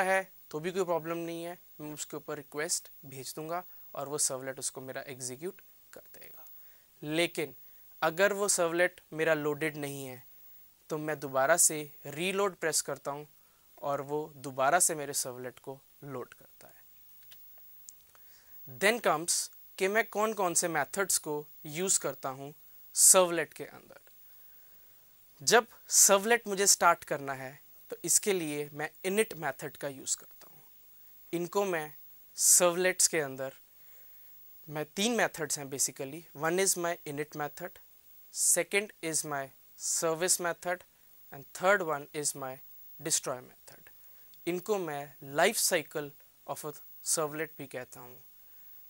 है तो भी कोई प्रॉब्लम नहीं है मैं उसके ऊपर रिक्वेस्ट भेज दूंगा और वो सर्वलेट उसको मेरा एग्जीक्यूट कर देगा लेकिन अगर वो सर्वलेट मेरा लोडेड नहीं है तो मैं दोबारा से रीलोड प्रेस करता हूँ और वो दोबारा से मेरे सर्वलेट को लोड करता है देन कम्स कि मैं कौन कौन से मेथड्स को यूज़ करता हूँ सर्वलेट के अंदर जब सर्वलेट मुझे स्टार्ट करना है तो इसके लिए मैं इनिट मेथड का यूज़ करता हूँ इनको मैं सर्वलेट्स के अंदर मैं तीन मेथड्स हैं basically one is my init method second is my service method and third one is my destroy method इनको मैं life cycle of a servlet भी कहता हूँ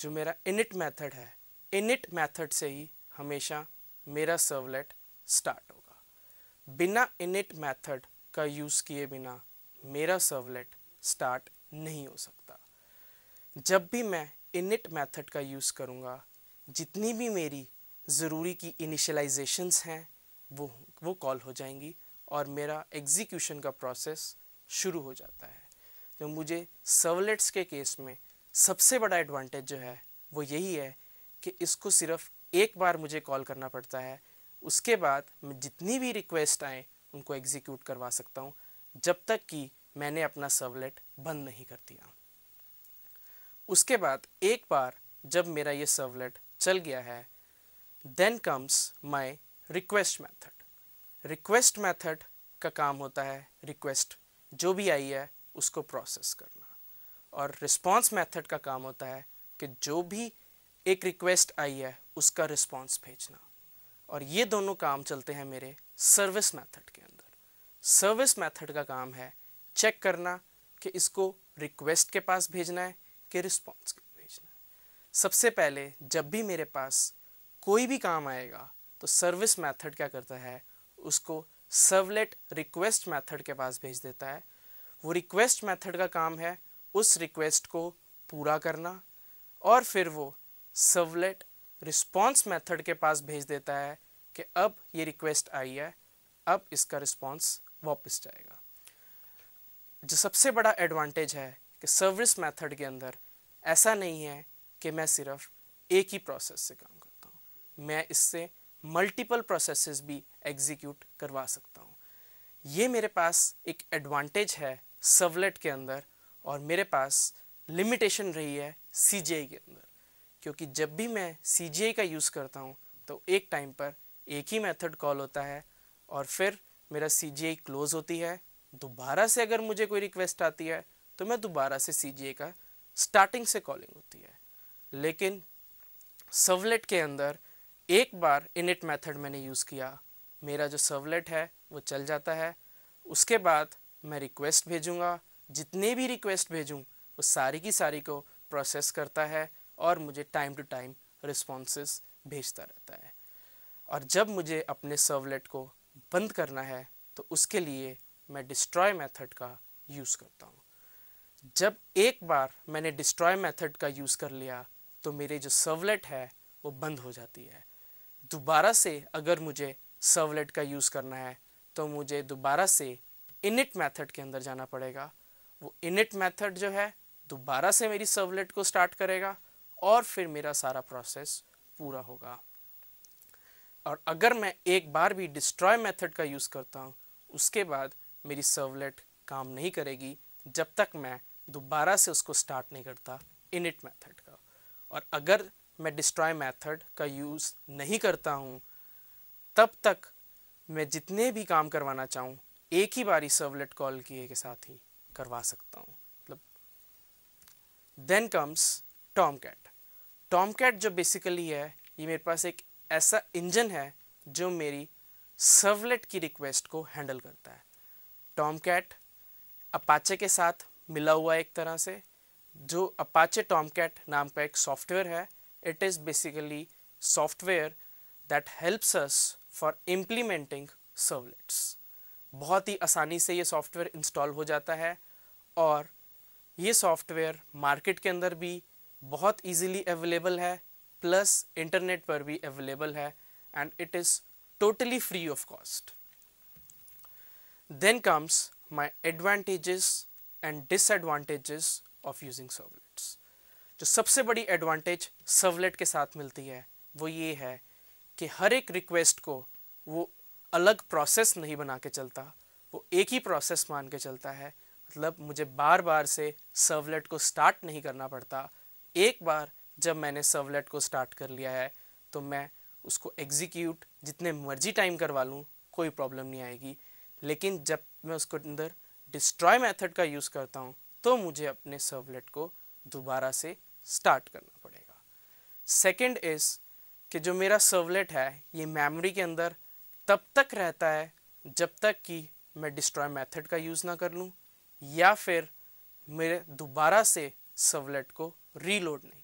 जो मेरा इनिट मेथड है इनिट मेथड से ही हमेशा मेरा सर्वलेट स्टार्ट होगा बिना इनिट मेथड का यूज़ किए बिना मेरा सर्वलेट स्टार्ट नहीं हो सकता जब भी मैं इनिट मेथड का यूज़ करूँगा जितनी भी मेरी ज़रूरी की इनिशलाइजेशंस हैं वो वो कॉल हो जाएंगी और मेरा एग्जीक्यूशन का प्रोसेस शुरू हो जाता है तो मुझे सर्वलेट्स के केस में सबसे बड़ा एडवांटेज जो है वो यही है कि इसको सिर्फ एक बार मुझे कॉल करना पड़ता है उसके बाद जितनी भी रिक्वेस्ट आएँ उनको एग्जीक्यूट करवा सकता हूँ जब तक कि मैंने अपना सर्वलेट बंद नहीं कर दिया उसके बाद एक बार जब मेरा ये सर्वलेट चल गया है then comes my request method request method का काम होता है रिक्वेस्ट जो भी आई है उसको प्रोसेस करना और रिस्पॉन्स मैथड का काम होता है कि जो भी एक रिक्वेस्ट आई है उसका रिस्पॉन्स भेजना और ये दोनों काम चलते हैं मेरे सर्विस मेथड के अंदर सर्विस मेथड का काम है चेक करना कि इसको रिक्वेस्ट के पास भेजना है कि रिस्पॉन्स के भेजना है सबसे पहले जब भी मेरे पास कोई भी काम आएगा तो सर्विस मेथड क्या करता है उसको सर्वलेट रिक्वेस्ट मेथड के पास भेज देता है वो रिक्वेस्ट मेथड का काम है उस रिक्वेस्ट को पूरा करना और फिर वो सर्वलेट रिस्पॉन्स मेथड के पास भेज देता है कि अब ये रिक्वेस्ट आई है अब इसका रिस्पॉन्स वापस जाएगा जो सबसे बड़ा एडवांटेज है कि सर्विस मेथड के अंदर ऐसा नहीं है कि मैं सिर्फ एक ही प्रोसेस से काम करता हूँ मैं इससे मल्टीपल प्रोसेसेस भी एग्जीक्यूट करवा सकता हूँ ये मेरे पास एक एडवांटेज है सर्वलेट के अंदर और मेरे पास लिमिटेशन रही है सी के अंदर क्योंकि जब भी मैं सी का यूज़ करता हूँ तो एक टाइम पर एक ही मेथड कॉल होता है और फिर मेरा सी जी क्लोज़ होती है दोबारा से अगर मुझे कोई रिक्वेस्ट आती है तो मैं दोबारा से सी का स्टार्टिंग से कॉलिंग होती है लेकिन सर्वलेट के अंदर एक बार इनिट मेथड मैंने यूज़ किया मेरा जो सर्वलेट है वो चल जाता है उसके बाद मैं रिक्वेस्ट भेजूँगा जितने भी रिक्वेस्ट भेजूँ वो सारी की सारी को प्रोसेस करता है और मुझे टाइम टू टाइम रिस्पॉन्स भेजता रहता है और जब मुझे अपने सर्वलेट को बंद करना है तो उसके लिए मैं डिस्ट्रॉय मेथड का यूज़ करता हूँ जब एक बार मैंने डिस्ट्रॉय मेथड का यूज़ कर लिया तो मेरे जो सर्वलेट है वो बंद हो जाती है दोबारा से अगर मुझे सर्वलेट का यूज़ करना है तो मुझे दोबारा से इनिट मेथड के अंदर जाना पड़ेगा वो इनिट मेथड जो है दोबारा से मेरी सर्वलेट को स्टार्ट करेगा और फिर मेरा सारा प्रोसेस पूरा होगा और अगर मैं एक बार भी डिस्ट्रॉय मेथड का यूज़ करता हूँ उसके बाद मेरी सर्वलेट काम नहीं करेगी जब तक मैं दोबारा से उसको स्टार्ट नहीं करता इनिट मेथड का और अगर मैं डिस्ट्रॉय मेथड का यूज़ नहीं करता हूँ तब तक मैं जितने भी काम करवाना चाहूँ एक ही बारी सर्वलेट कॉल किए के साथ ही करवा सकता हूँ मतलब then comes Tomcat Tomcat जो बेसिकली है ये मेरे पास एक ऐसा इंजन है जो मेरी सर्वलेट की रिक्वेस्ट को हैंडल करता है टॉम कैट अपाचे के साथ मिला हुआ एक तरह से जो अपाचे टॉम कैट नाम का एक सॉफ्टवेयर है it is basically software that helps us for implementing servlets बहुत ही आसानी से ये सॉफ्टवेयर इंस्टॉल हो जाता है और ये सॉफ्टवेयर मार्केट के अंदर भी बहुत इजीली अवेलेबल है प्लस इंटरनेट पर भी अवेलेबल है and it is totally free of cost then comes my advantages and disadvantages of using servlets जो सबसे बड़ी एडवांटेज सर्वलेट के साथ मिलती है वो ये है कि हर एक रिक्वेस्ट को वो अलग प्रोसेस नहीं बना के चलता वो एक ही प्रोसेस मान के चलता है मतलब मुझे बार बार से सर्वलेट को स्टार्ट नहीं करना पड़ता एक बार जब मैंने सर्वलेट को स्टार्ट कर लिया है तो मैं उसको एग्जीक्यूट जितने मर्जी टाइम करवा लूँ कोई प्रॉब्लम नहीं आएगी लेकिन जब मैं उसके अंदर डिस्ट्रॉय मेथड का यूज़ करता हूँ तो मुझे अपने सर्वलेट को दोबारा से स्टार्ट करना पड़ेगा सेकंड इज़ कि जो मेरा सर्वलेट है ये मेमोरी के अंदर तब तक रहता है जब तक कि मैं डिस्ट्रॉय मेथड का यूज़ ना कर लूँ या फिर मेरे दोबारा से सर्वलेट को रीलोड नहीं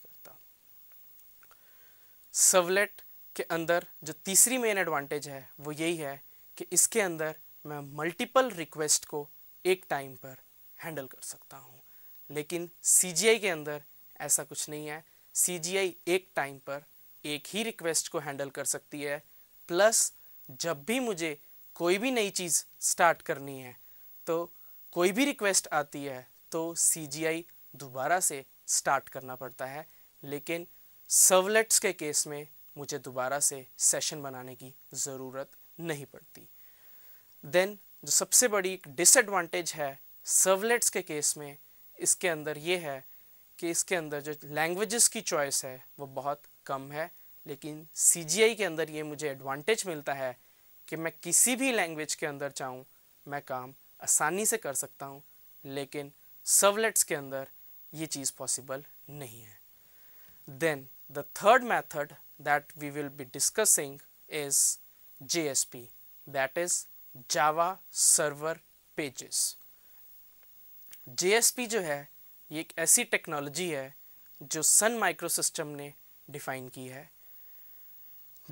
सर्वलेट के अंदर जो तीसरी मेन एडवांटेज है वो यही है कि इसके अंदर मैं मल्टीपल रिक्वेस्ट को एक टाइम पर हैंडल कर सकता हूँ लेकिन सी के अंदर ऐसा कुछ नहीं है सी एक टाइम पर एक ही रिक्वेस्ट को हैंडल कर सकती है प्लस जब भी मुझे कोई भी नई चीज़ स्टार्ट करनी है तो कोई भी रिक्वेस्ट आती है तो सी दोबारा से स्टार्ट करना पड़ता है लेकिन सर्वलेट्स के केस में मुझे दोबारा से सेशन बनाने की ज़रूरत नहीं पड़ती देन जो सबसे बड़ी एक डिसएडवांटेज है सर्वलेट्स के केस में इसके अंदर ये है कि इसके अंदर जो लैंग्वेजेस की चॉइस है वो बहुत कम है लेकिन सी के अंदर ये मुझे एडवांटेज मिलता है कि मैं किसी भी लैंग्वेज के अंदर चाहूँ मैं काम आसानी से कर सकता हूँ लेकिन सर्वलेट्स के अंदर ये चीज़ पॉसिबल नहीं है then The third method that we will be discussing is JSP that is Java Server Pages. JSP जो है ये एक ऐसी टेक्नोलॉजी है जो सन माइक्रो सिस्टम ने डिफाइन की है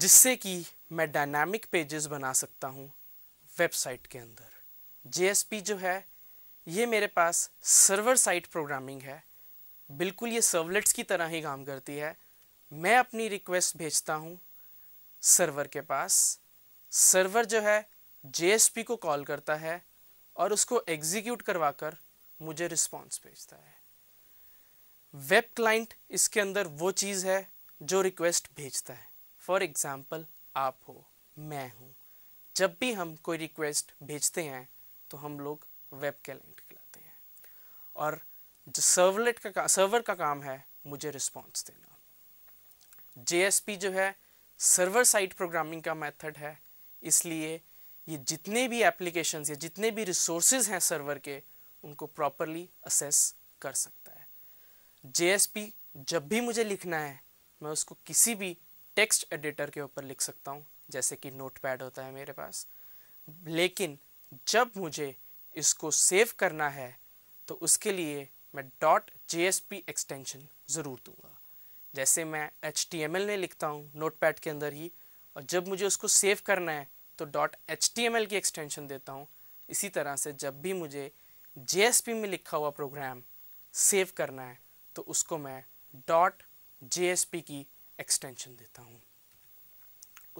जिससे कि मैं डायनामिक पेजेस बना सकता हूँ वेबसाइट के अंदर जे जो है ये मेरे पास सर्वर साइड प्रोग्रामिंग है बिल्कुल ये सर्वलेट्स की तरह ही काम करती है मैं अपनी रिक्वेस्ट भेजता हूँ सर्वर के पास सर्वर जो है जे को कॉल करता है और उसको एग्जीक्यूट करवा कर मुझे रिस्पॉन्स भेजता है वेब क्लाइंट इसके अंदर वो चीज़ है जो रिक्वेस्ट भेजता है फॉर एग्ज़ाम्पल आप हो मैं हूँ जब भी हम कोई रिक्वेस्ट भेजते हैं तो हम लोग वेब क्लाइंट कहलाते हैं और जो सर्वलेट का सर्वर का काम है मुझे रिस्पॉन्स देना जे जो है सर्वर साइड प्रोग्रामिंग का मेथड है इसलिए ये जितने भी एप्लीकेशन या जितने भी रिसोर्सेज हैं सर्वर के उनको प्रॉपरली असेस कर सकता है जे जब भी मुझे लिखना है मैं उसको किसी भी टेक्स्ट एडिटर के ऊपर लिख सकता हूँ जैसे कि नोटपैड होता है मेरे पास लेकिन जब मुझे इसको सेव करना है तो उसके लिए मैं डॉट जे एक्सटेंशन ज़रूर दूंगा जैसे मैं एच टी एम एल में लिखता हूँ नोट पैड के अंदर ही और जब मुझे उसको सेव करना है तो dot H T M L की एक्सटेंशन देता हूँ इसी तरह से जब भी मुझे जे एस पी में लिखा हुआ प्रोग्राम सेव करना है तो उसको मैं डॉट जे एस पी की एक्सटेंशन देता हूँ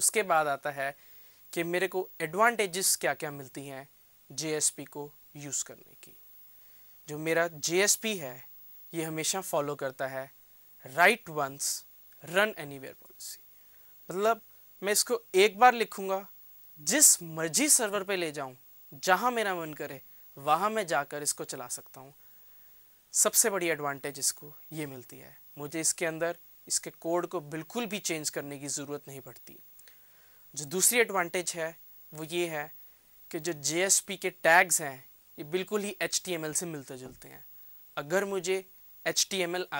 उसके बाद आता है कि मेरे को एडवांटेजेस क्या क्या मिलती हैं जे एस पी को यूज़ करने की जो मेरा जे एस पी है ये हमेशा फॉलो करता है write once run where policy मतलब मैं इसको एक बार लिखूंगा जिस मर्जी सर्वर पे ले जाऊं जहां मेरा मन करे वहां मैं जाकर इसको चला सकता हूं सबसे बड़ी एडवांटेज इसको ये मिलती है मुझे इसके अंदर इसके कोड को बिल्कुल भी चेंज करने की ज़रूरत नहीं पड़ती जो दूसरी एडवांटेज है वो ये है कि जो जे के टैग्स हैं ये बिल्कुल ही एच से मिलते जुलते हैं अगर मुझे एच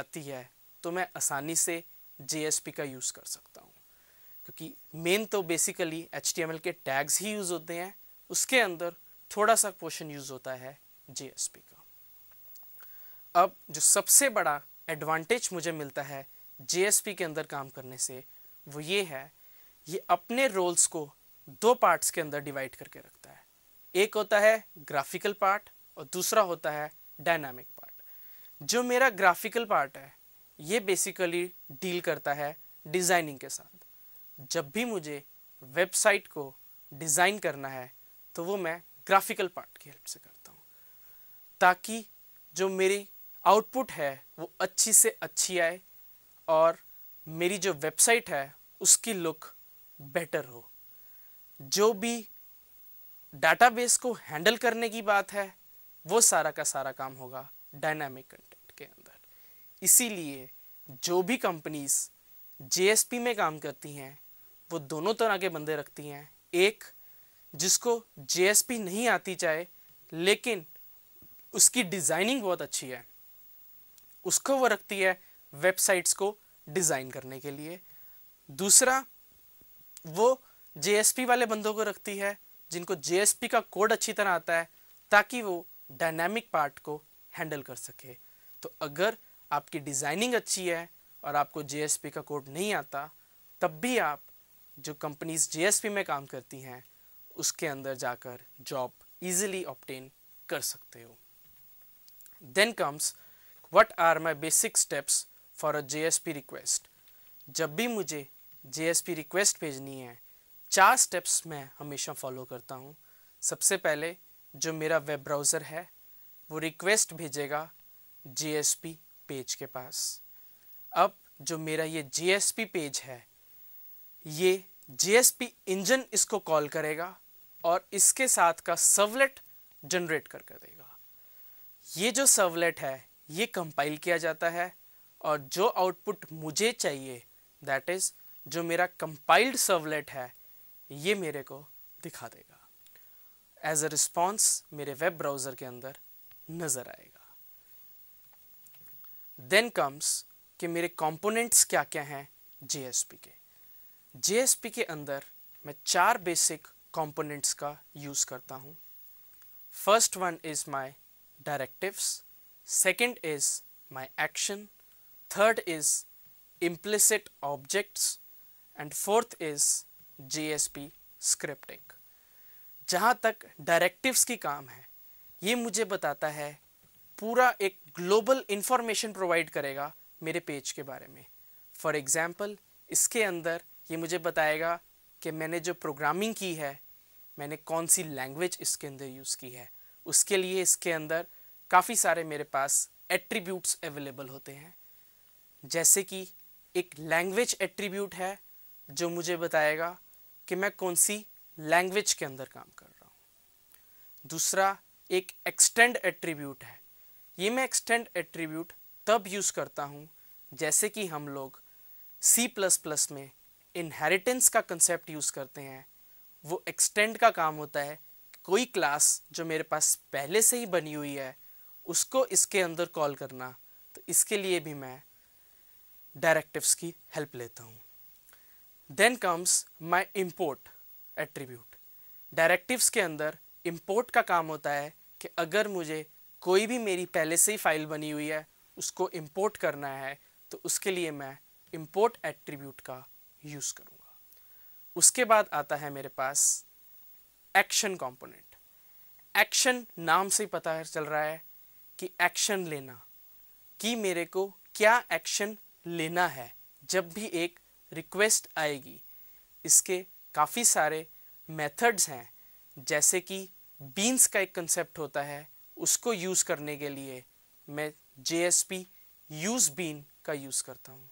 आती है तो मैं आसानी से जे का यूज़ कर सकता हूँ क्योंकि मेन तो बेसिकली एच के टैग्स ही यूज़ होते हैं उसके अंदर थोड़ा सा पोर्शन यूज़ होता है जे का अब जो सबसे बड़ा एडवांटेज मुझे मिलता है जे के अंदर काम करने से वो ये है ये अपने रोल्स को दो पार्ट्स के अंदर डिवाइड करके रखता है एक होता है ग्राफिकल पार्ट और दूसरा होता है डायनामिक पार्ट जो मेरा ग्राफिकल पार्ट है ये बेसिकली डील करता है डिज़ाइनिंग के साथ जब भी मुझे वेबसाइट को डिज़ाइन करना है तो वो मैं ग्राफिकल पार्ट की हेल्प से करता हूँ ताकि जो मेरी आउटपुट है वो अच्छी से अच्छी आए और मेरी जो वेबसाइट है उसकी लुक बेटर हो जो भी डाटाबेस को हैंडल करने की बात है वो सारा का सारा काम होगा डायनामिक कंटेंट के अंदर इसीलिए जो भी कंपनीज जीएसपी में काम करती हैं वो दोनों तरह के बंदे रखती हैं एक जिसको जीएसपी नहीं आती चाहे लेकिन उसकी डिज़ाइनिंग बहुत अच्छी है उसको वो रखती है वेबसाइट्स को डिज़ाइन करने के लिए दूसरा वो जेएसपी वाले बंदों को रखती है जिनको जेएसपी का कोड अच्छी तरह आता है ताकि वो डायनामिक पार्ट को हैंडल कर सके तो अगर आपकी डिज़ाइनिंग अच्छी है और आपको जे का कोड नहीं आता तब भी आप जो कंपनीज जे में काम करती हैं उसके अंदर जाकर जॉब इजीली ऑप्टेन कर सकते हो then comes what are my basic steps for a J request जब भी मुझे जे रिक्वेस्ट भेजनी है चार स्टेप्स मैं हमेशा फॉलो करता हूँ सबसे पहले जो मेरा वेब ब्राउज़र है वो रिक्वेस्ट भेजेगा जे पेज के पास अब जो मेरा ये जी पेज है ये जी इंजन इसको कॉल करेगा और इसके साथ का सर्वलेट जनरेट कर कर देगा ये जो सर्वलेट है ये कंपाइल किया जाता है और जो आउटपुट मुझे चाहिए दैट इज़ जो मेरा कंपाइल्ड सर्वलेट है ये मेरे को दिखा देगा एज अ रिस्पॉन्स मेरे वेब ब्राउज़र के अंदर नज़र आएगा देन कम्स कि मेरे कंपोनेंट्स क्या क्या हैं जेएसपी के जेएसपी के अंदर मैं चार बेसिक कंपोनेंट्स का यूज़ करता हूँ first one is my directives second is my action third is implicit objects and fourth is JSP scripting जहाँ तक डायरेक्टिव्स की काम है ये मुझे बताता है पूरा एक ग्लोबल इंफॉर्मेशन प्रोवाइड करेगा मेरे पेज के बारे में फॉर एग्ज़ाम्पल इसके अंदर ये मुझे बताएगा कि मैंने जो प्रोग्रामिंग की है मैंने कौन सी लैंग्वेज इसके अंदर यूज़ की है उसके लिए इसके अंदर काफ़ी सारे मेरे पास एट्रीब्यूट्स अवेलेबल होते हैं जैसे कि एक लैंग्वेज एट्रीब्यूट है जो मुझे बताएगा कि मैं कौन सी लैंग्वेज के अंदर काम कर रहा हूँ दूसरा एक एक्सटेंड एट्रीब्यूट है ये मैं एक्सटेंड एट्रीब्यूट तब यूज़ करता हूँ जैसे कि हम लोग सी प्लस प्लस में इनहेरिटेंस का कंसेप्ट यूज़ करते हैं वो एक्सटेंड का काम होता है कोई क्लास जो मेरे पास पहले से ही बनी हुई है उसको इसके अंदर कॉल करना तो इसके लिए भी मैं डायरेक्टिव्स की हेल्प लेता हूँ then comes my import attribute directives के अंदर इम्पोर्ट का काम होता है कि अगर मुझे कोई भी मेरी पहले से ही फाइल बनी हुई है उसको इम्पोर्ट करना है तो उसके लिए मैं इम्पोर्ट एट्रीब्यूट का यूज़ करूँगा उसके बाद आता है मेरे पास एक्शन कंपोनेंट एक्शन नाम से ही पता चल रहा है कि एक्शन लेना कि मेरे को क्या एक्शन लेना है जब भी एक रिक्वेस्ट आएगी इसके काफ़ी सारे मेथड्स हैं जैसे कि बीन्स का एक कंसेप्ट होता है उसको यूज़ करने के लिए मैं J S P use bean का यूज़ करता हूँ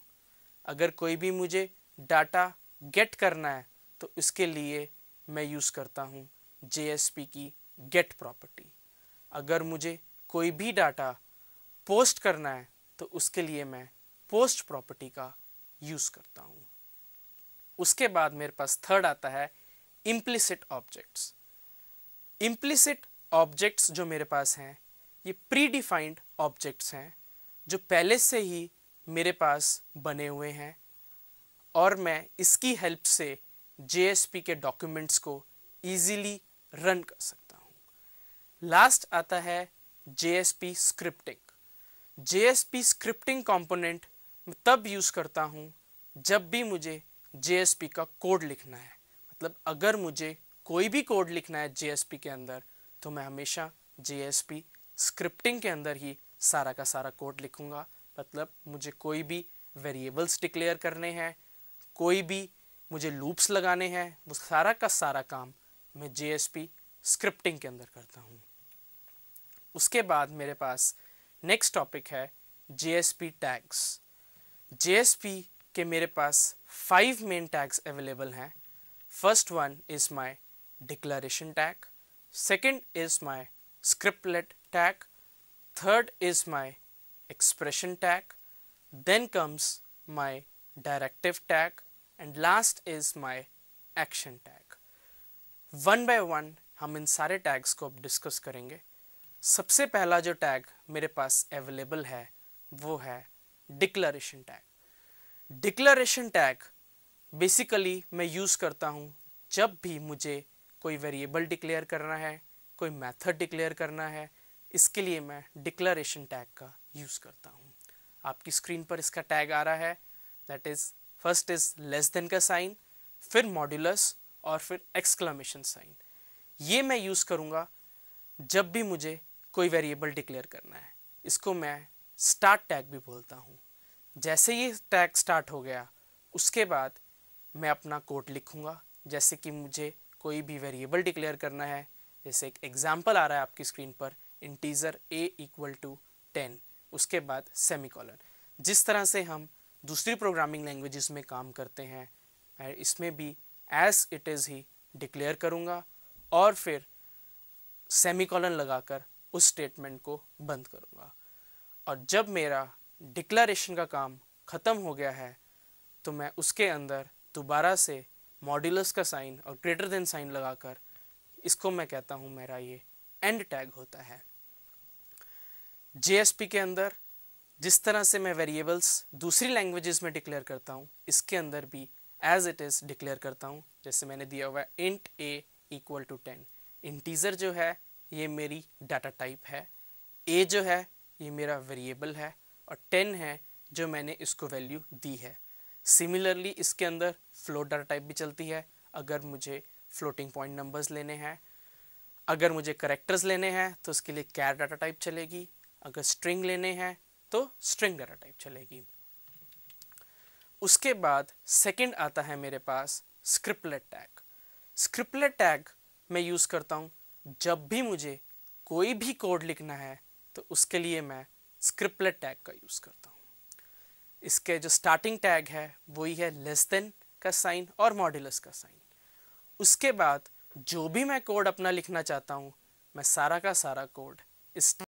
अगर कोई भी मुझे डाटा गेट करना है तो इसके लिए मैं यूज़ करता हूँ जे एस पी की गेट प्रॉपर्टी अगर मुझे कोई भी डाटा पोस्ट करना है तो उसके लिए मैं पोस्ट प्रॉपर्टी का यूज़ करता हूँ उसके बाद मेरे पास थर्ड आता है इम्प्लिसिट ऑब्जेक्ट्स इम्प्लिसिट ऑब्जेक्ट्स जो मेरे पास हैं ये प्री डिफाइंड ऑब्जेक्ट्स हैं जो पहले से ही मेरे पास बने हुए हैं और मैं इसकी हेल्प से जे के डॉक्यूमेंट्स को ईजीली रन कर सकता हूँ लास्ट आता है J scripting J scripting component तब यूज़ करता हूँ जब भी मुझे जे का कोड लिखना है मतलब अगर मुझे कोई भी कोड लिखना है जे के अंदर तो मैं हमेशा जे स्क्रिप्टिंग के अंदर ही सारा का सारा कोड लिखूँगा मतलब मुझे कोई भी वेरिएबल्स डिक्लेयर करने हैं कोई भी मुझे लूप्स लगाने हैं वो सारा का सारा काम मैं जे स्क्रिप्टिंग के अंदर करता हूँ उसके बाद मेरे पास नेक्स्ट टॉपिक है जे टैग्स जे के मेरे पास फाइव मेन टैग्स अवेलेबल हैं first one is my declaration tag second is my scriptlet tag third is my expression tag then comes my directive tag and last is my action tag one by one हम इन सारे tags को अब discuss करेंगे सबसे पहला जो tag मेरे पास available है वो है declaration tag declaration tag basically मैं यूज़ करता हूँ जब भी मुझे कोई वेरिएबल डिक्लेयर करना है कोई मेथड डिक्लेयर करना है इसके लिए मैं डिक्लेरेशन टैग का यूज़ करता हूँ आपकी स्क्रीन पर इसका टैग आ रहा है that is first is less than का साइन फिर मॉड्यूलस और फिर एक्सक्लामेशन साइन ये मैं यूज़ करूँगा जब भी मुझे कोई वेरिएबल डिक्लेयर करना है इसको मैं स्टार्ट टैग भी बोलता हूँ जैसे ये टैग स्टार्ट हो गया उसके बाद मैं अपना कोड लिखूँगा जैसे कि मुझे कोई भी वेरिएबल डिक्लेयर करना है जैसे एक एग्जाम्पल आ रहा है आपकी स्क्रीन पर integer a equal to ten उसके बाद सेमी जिस तरह से हम दूसरी प्रोग्रामिंग लैंग्वेजेस में काम करते हैं मैं इसमें भी एज इट इज़ ही डिक्लेयर करूँगा और फिर सेमी लगाकर उस स्टेटमेंट को बंद करूँगा और जब मेरा डिक्लेरेशन का काम ख़त्म हो गया है तो मैं उसके अंदर दोबारा से मॉड्यूलस का साइन और ग्रेटर देन साइन लगाकर इसको मैं कहता हूँ मेरा ये एंड टैग होता है जे के अंदर जिस तरह से मैं वेरिएबल्स दूसरी लैंग्वेजेस में डिक्लेयर करता हूँ इसके अंदर भी एज इट इज़ डिक्लेयर करता हूँ जैसे मैंने दिया हुआ है int a equal to ten integer जो है ये मेरी डाटा टाइप है ए जो है ये मेरा वेरिएबल है और टेन है जो मैंने इसको वैल्यू दी है सिमिलरली इसके अंदर फ्लोटर टाइप भी चलती है अगर मुझे फ्लोटिंग पॉइंट नंबर्स लेने हैं अगर मुझे करेक्टर्स लेने हैं तो उसके लिए कैर डाटा टाइप चलेगी अगर स्ट्रिंग लेने हैं तो स्ट्रिंग डाटा टाइप चलेगी उसके बाद सेकंड आता है मेरे पास स्क्रिप्टलेट टैग स्क्रिप्टलेट टैग मैं यूज़ करता हूँ जब भी मुझे कोई भी कोड लिखना है तो उसके लिए मैं स्क्रिप्टलेट टैग का यूज़ करता हूँ इसके जो स्टार्टिंग टैग है वही है लेस देन का साइन और मॉड्यूलस का साइन उसके बाद जो भी मैं कोड अपना लिखना चाहता हूँ मैं सारा का सारा कोड इस